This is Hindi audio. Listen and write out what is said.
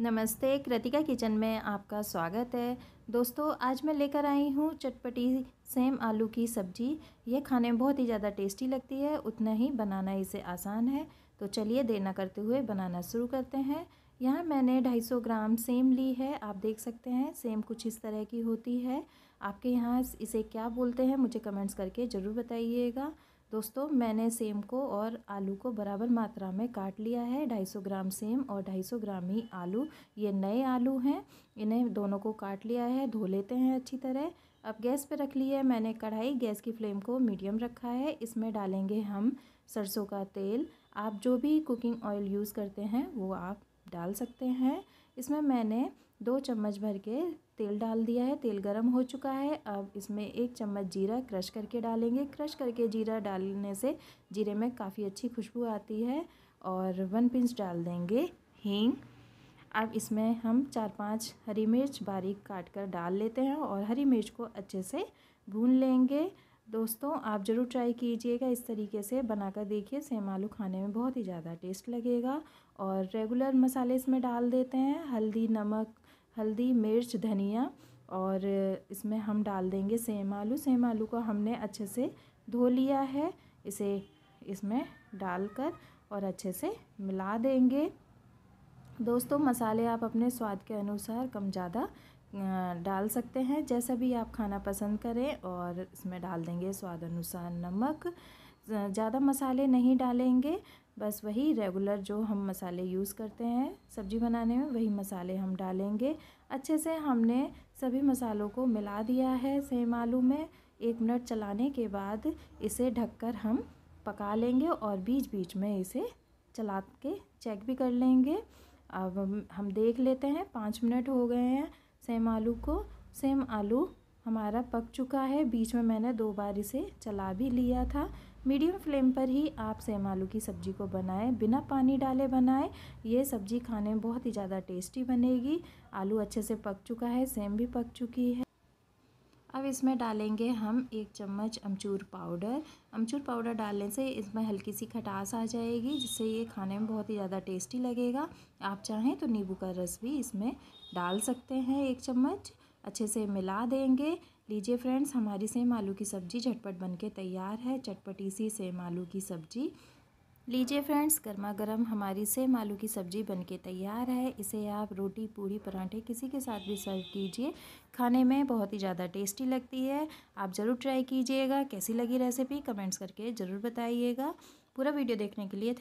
नमस्ते कृतिका किचन में आपका स्वागत है दोस्तों आज मैं लेकर आई हूँ चटपटी सेम आलू की सब्ज़ी यह खाने में बहुत ही ज़्यादा टेस्टी लगती है उतना ही बनाना इसे आसान है तो चलिए देर ना करते हुए बनाना शुरू करते हैं यहाँ मैंने 250 ग्राम सेम ली है आप देख सकते हैं सेम कुछ इस तरह की होती है आपके यहाँ इसे क्या बोलते हैं मुझे कमेंट्स करके ज़रूर बताइएगा दोस्तों मैंने सेम को और आलू को बराबर मात्रा में काट लिया है 250 ग्राम सेम और 250 ग्राम ही आलू ये नए आलू हैं इन्हें दोनों को काट लिया है धो लेते हैं अच्छी तरह अब गैस पर रख लिया है मैंने कढ़ाई गैस की फ्लेम को मीडियम रखा है इसमें डालेंगे हम सरसों का तेल आप जो भी कुकिंग ऑयल यूज़ करते हैं वो आप डाल सकते हैं इसमें मैंने दो चम्मच भर के तेल डाल दिया है तेल गरम हो चुका है अब इसमें एक चम्मच जीरा क्रश करके डालेंगे क्रश करके जीरा डालने से जीरे में काफ़ी अच्छी खुशबू आती है और वन पिंच डाल देंगे हींग अब इसमें हम चार पांच हरी मिर्च बारीक काट कर डाल लेते हैं और हरी मिर्च को अच्छे से भून लेंगे दोस्तों आप ज़रूर ट्राई कीजिएगा इस तरीके से बनाकर देखिए सेम आलू खाने में बहुत ही ज़्यादा टेस्ट लगेगा और रेगुलर मसाले इसमें डाल देते हैं हल्दी नमक हल्दी मिर्च धनिया और इसमें हम डाल देंगे सेम आलू सेम आलू को हमने अच्छे से धो लिया है इसे इसमें डालकर और अच्छे से मिला देंगे दोस्तों मसाले आप अपने स्वाद के अनुसार कम ज़्यादा डाल सकते हैं जैसा भी आप खाना पसंद करें और इसमें डाल देंगे स्वाद अनुसार नमक ज़्यादा मसाले नहीं डालेंगे बस वही रेगुलर जो हम मसाले यूज़ करते हैं सब्जी बनाने में वही मसाले हम डालेंगे अच्छे से हमने सभी मसालों को मिला दिया है सेम आलू में एक मिनट चलाने के बाद इसे ढककर हम पका लेंगे और बीच बीच में इसे चला के चेक भी कर लेंगे अब हम देख लेते हैं पाँच मिनट हो गए हैं सेम आलू को सेम आलू हमारा पक चुका है बीच में मैंने दो बार इसे चला भी लिया था मीडियम फ्लेम पर ही आप सेम आलू की सब्ज़ी को बनाएं बिना पानी डाले बनाएं ये सब्ज़ी खाने में बहुत ही ज़्यादा टेस्टी बनेगी आलू अच्छे से पक चुका है सेम भी पक चुकी है अब इसमें डालेंगे हम एक चम्मच अमचूर पाउडर अमचूर पाउडर डालने से इसमें हल्की सी खटास आ जाएगी जिससे ये खाने में बहुत ही ज़्यादा टेस्टी लगेगा आप चाहें तो नींबू का रस भी इसमें डाल सकते हैं एक चम्मच अच्छे से मिला देंगे लीजिए फ्रेंड्स हमारी सेम आलू की सब्ज़ी झटपट बनके तैयार है चटपटी सी सेम आलू की सब्ज़ी लीजिए फ्रेंड्स गर्मा गर्म हमारी सेम आलू की सब्ज़ी बनके तैयार है इसे आप रोटी पूरी पराठे किसी के साथ भी सर्व कीजिए खाने में बहुत ही ज़्यादा टेस्टी लगती है आप ज़रूर ट्राई कीजिएगा कैसी लगी रेसिपी कमेंट्स करके ज़रूर बताइएगा पूरा वीडियो देखने के लिए थैंक